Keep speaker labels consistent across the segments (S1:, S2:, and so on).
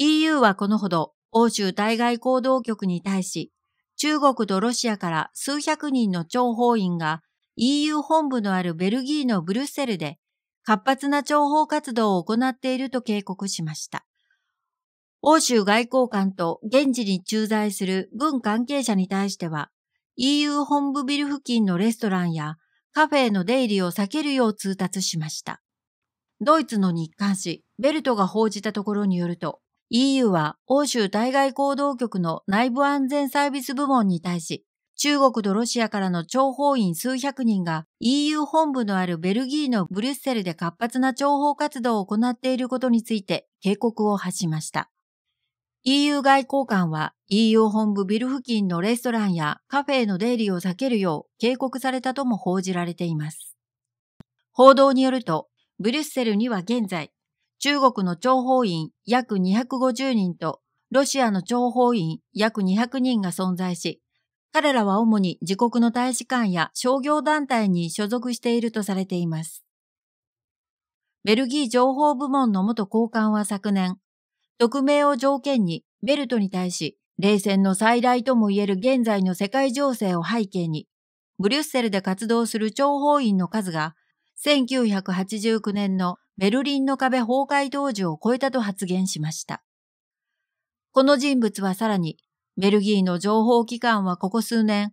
S1: EU はこのほど欧州対外行動局に対し、中国とロシアから数百人の諜報員が EU 本部のあるベルギーのブルッセルで活発な諜報活動を行っていると警告しました。欧州外交官と現地に駐在する軍関係者に対しては EU 本部ビル付近のレストランやカフェへの出入りを避けるよう通達しました。ドイツの日刊誌ベルトが報じたところによると EU は欧州対外行動局の内部安全サービス部門に対し、中国とロシアからの諜報員数百人が EU 本部のあるベルギーのブリュッセルで活発な諜報活動を行っていることについて警告を発しました。EU 外交官は EU 本部ビル付近のレストランやカフェへの出入りを避けるよう警告されたとも報じられています。報道によると、ブリュッセルには現在中国の諜報員約250人とロシアの諜報員約200人が存在し、彼らは主に自国の大使館や商業団体に所属しているとされています。ベルギー情報部門の元高官は昨年、匿名を条件にベルトに対し、冷戦の再来ともいえる現在の世界情勢を背景に、ブリュッセルで活動する諜報員の数が1989年のベルリンの壁崩壊当時を超えたと発言しました。この人物はさらに、ベルギーの情報機関はここ数年、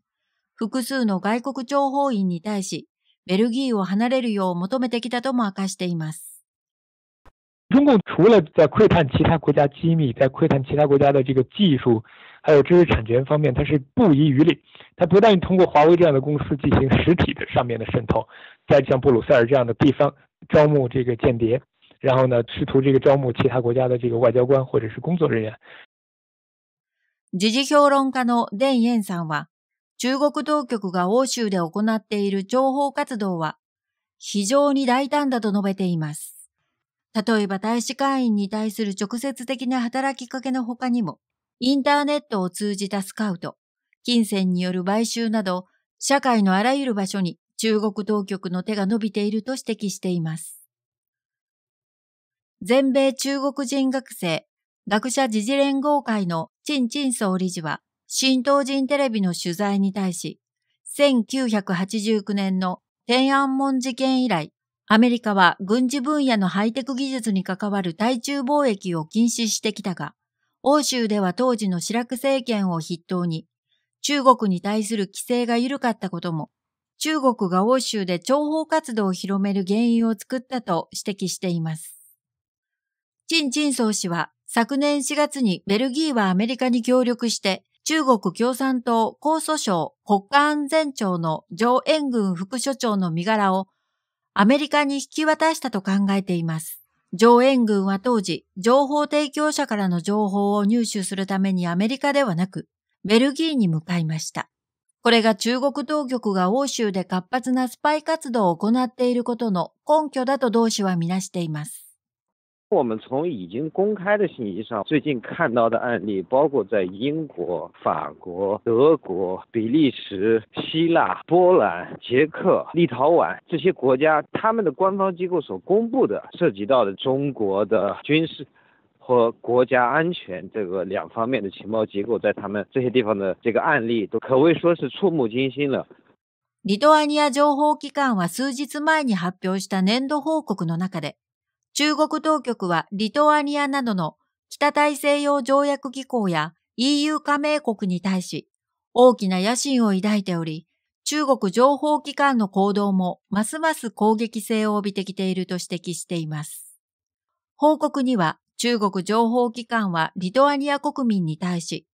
S1: 複数の外国情報員に対し、ベルギーを離れるよう求めてきたとも明かしています。中共除了在窥探其他国家机密，在窥探其他国家的这个技术，还有知识产权方面，它是不遗余力。它不但通过华为这样的公司进行实体的上面的渗透，在像布鲁塞尔这样的地方招募这个间谍，然后呢，试图这个招募其他国家的这个外交官或者是工作人员。時事評論家のデン・エンさんは、中国当局が欧州で行っている情報活動は非常に大胆だと述べています。例えば大使館員に対する直接的な働きかけの他にも、インターネットを通じたスカウト、金銭による買収など、社会のあらゆる場所に中国当局の手が伸びていると指摘しています。全米中国人学生学者時事連合会の陳陳総理事は、新東人テレビの取材に対し、1989年の天安門事件以来、アメリカは軍事分野のハイテク技術に関わる対中貿易を禁止してきたが、欧州では当時のシラク政権を筆頭に、中国に対する規制が緩かったことも、中国が欧州で諜報活動を広める原因を作ったと指摘しています。陳陳総氏は昨年4月にベルギーはアメリカに協力して中国共産党高訴省国家安全庁の上援軍副所長の身柄をアメリカに引き渡したと考えています。上援軍は当時、情報提供者からの情報を入手するためにアメリカではなく、ベルギーに向かいました。これが中国当局が欧州で活発なスパイ活動を行っていることの根拠だと同氏はみなしています。我们从已经公开的信息上，最近看到的案例，包括在英国、法国、德国、比利时、希腊、波兰、捷克、立陶宛这些国家，他们的官方机构所公布的涉及到的中国的军事。和国家安全这个两方面的情报机构，在他们这些地方的这个案例都可谓说是触目惊心了。リトアニア情報機関は数日前に発表した年度報告の中で、中国当局はリトアニアなどの北大西洋条約機構や EU 加盟国に対し大きな野心を抱いており、中国情報機関の行動もますます攻撃性を帯びてきていると指摘しています。報告には中国情報機関はリトアニア国民に対し、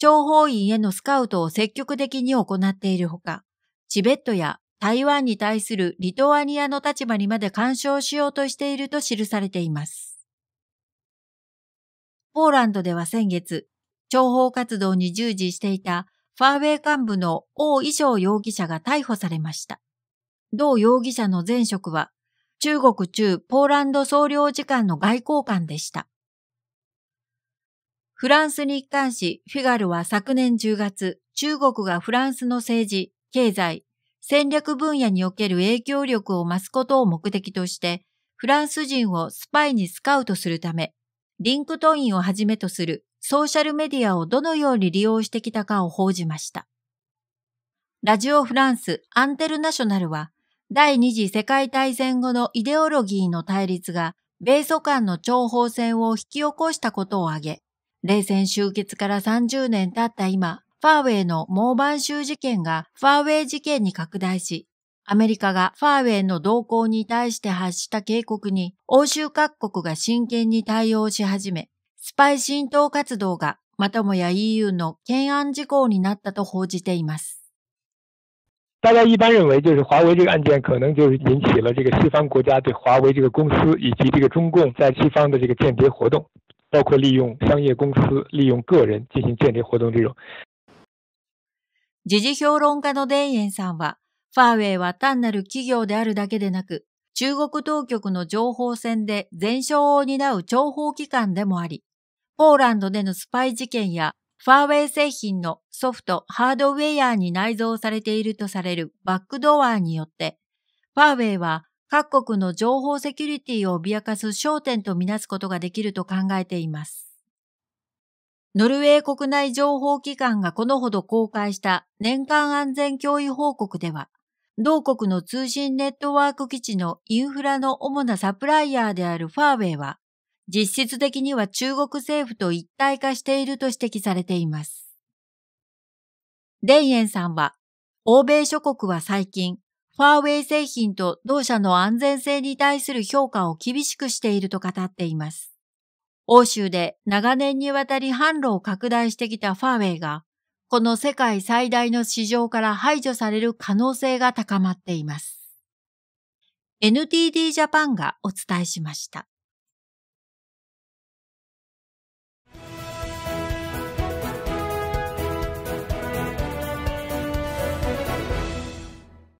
S1: 諜報員へのスカウトを積極的に行っているほか、チベットや台湾に対するリトアニアの立場にまで干渉しようとしていると記されています。ポーランドでは先月、諜報活動に従事していたファーウェイ幹部の王衣装容疑者が逮捕されました。同容疑者の前職は中国中ポーランド総領事館の外交官でした。フランス日刊誌フィガルは昨年10月、中国がフランスの政治、経済、戦略分野における影響力を増すことを目的として、フランス人をスパイにスカウトするため、リンクトインをはじめとするソーシャルメディアをどのように利用してきたかを報じました。ラジオフランスアンテルナショナルは、第二次世界大戦後のイデオロギーの対立が米ソ間の諜報戦を引き起こしたことを挙げ、冷戦終結から30年経った今、ファーウェイの猛ー集事件がファーウェイ事件に拡大し、アメリカがファーウェイの動向に対して発した警告に欧州各国が真剣に対応し始め、スパイ浸透活動がまたもや EU の懸案事項になったと報じています。大家一般认为，就是华为这个案件可能就是引起了这个西方国家对华为这个公司以及这个中共在西方的这个间谍活动，包括利用商业公司、利用个人进行间谍活动这种。時事評論家のデイエンさんは、ファーウェイは単なる企業であるだけでなく、中国当局の情報戦で全勝を担う諜報機関でもあり、ポーランドでのスパイ事件やファーウェイ製品のソフト、ハードウェアに内蔵されているとされるバックドアによって、ファーウェイは各国の情報セキュリティを脅かす焦点とみなすことができると考えています。ノルウェー国内情報機関がこのほど公開した年間安全脅威報告では、同国の通信ネットワーク基地のインフラの主なサプライヤーであるファーウェイは、実質的には中国政府と一体化していると指摘されています。デイエンさんは、欧米諸国は最近、ファーウェイ製品と同社の安全性に対する評価を厳しくしていると語っています。欧州で長年にわたり販路を拡大してきたファーウェイが、この世界最大の市場から排除される可能性が高まっています。NTD ジャパンがお伝えしました。